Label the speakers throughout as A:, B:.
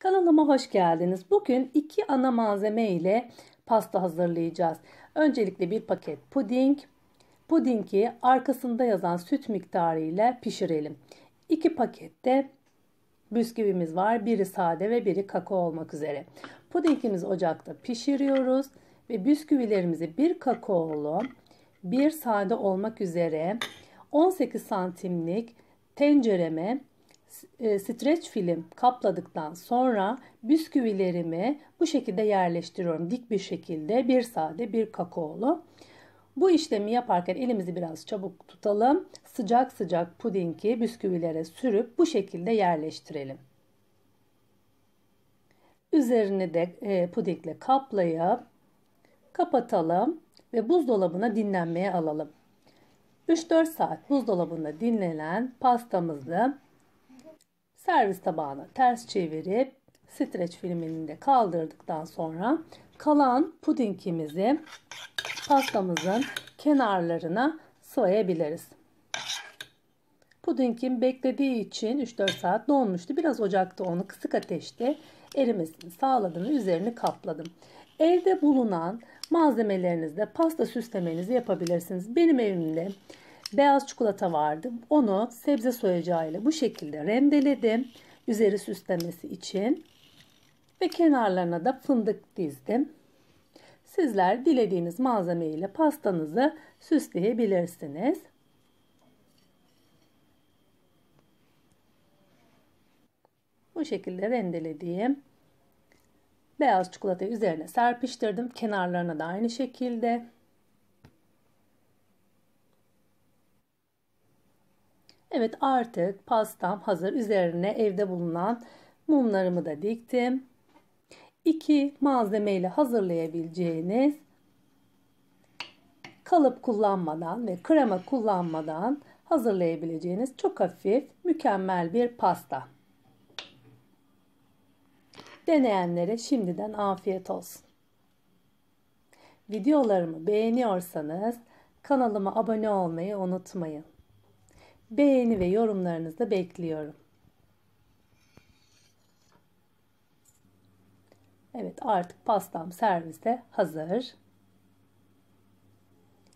A: Kanalıma hoş geldiniz. Bugün iki ana malzeme ile pasta hazırlayacağız. Öncelikle bir paket puding. Pudingi arkasında yazan süt miktarı ile pişirelim. İki pakette bisküvimiz var. Biri sade ve biri kakao olmak üzere. Pudingimizi ocakta pişiriyoruz ve bisküvilerimizi bir kakaolu, bir sade olmak üzere 18 santimlik tencereme e, streç film kapladıktan sonra bisküvilerimi bu şekilde yerleştiriyorum. Dik bir şekilde bir sade bir kakaolu. Bu işlemi yaparken elimizi biraz çabuk tutalım. Sıcak sıcak pudingi bisküvilere sürüp bu şekilde yerleştirelim. Üzerini de e, pudingle kaplayıp kapatalım ve buzdolabına dinlenmeye alalım. 3-4 saat buzdolabında dinlenen pastamızı Servis tabağına ters çevirip streç filmini de kaldırdıktan sonra kalan pudingimizi pastamızın kenarlarına sıvayabiliriz. Pudingim beklediği için 3-4 saat donmuştu. Biraz ocakta onu kısık ateşte erimesini sağladım üzerini kapladım. Evde bulunan malzemelerinizle pasta süslemenizi yapabilirsiniz. Benim evimde beyaz çikolata vardı. Onu sebze soyacağıyla bu şekilde rendeledim. Üzeri süslemesi için. Ve kenarlarına da fındık dizdim. Sizler dilediğiniz malzeme ile pastanızı süsleyebilirsiniz. Bu şekilde rendelediğim beyaz çikolatayı üzerine serpiştirdim. Kenarlarına da aynı şekilde. Evet artık pastam hazır. Üzerine evde bulunan mumlarımı da diktim. İki malzemeyle hazırlayabileceğiniz kalıp kullanmadan ve krema kullanmadan hazırlayabileceğiniz çok hafif mükemmel bir pasta. Deneyenlere şimdiden afiyet olsun. Videolarımı beğeniyorsanız kanalıma abone olmayı unutmayın. Beğeni ve yorumlarınızı da bekliyorum. Evet artık pastam servise hazır.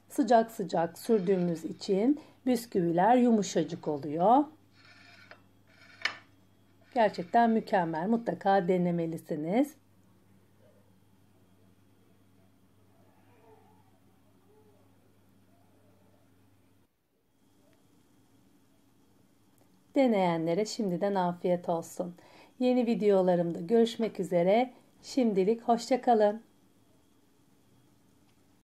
A: Sıcak sıcak sürdüğümüz için bisküviler yumuşacık oluyor. Gerçekten mükemmel. Mutlaka denemelisiniz. Deneyenlere şimdiden afiyet olsun. Yeni videolarımda görüşmek üzere. Şimdilik hoşçakalın.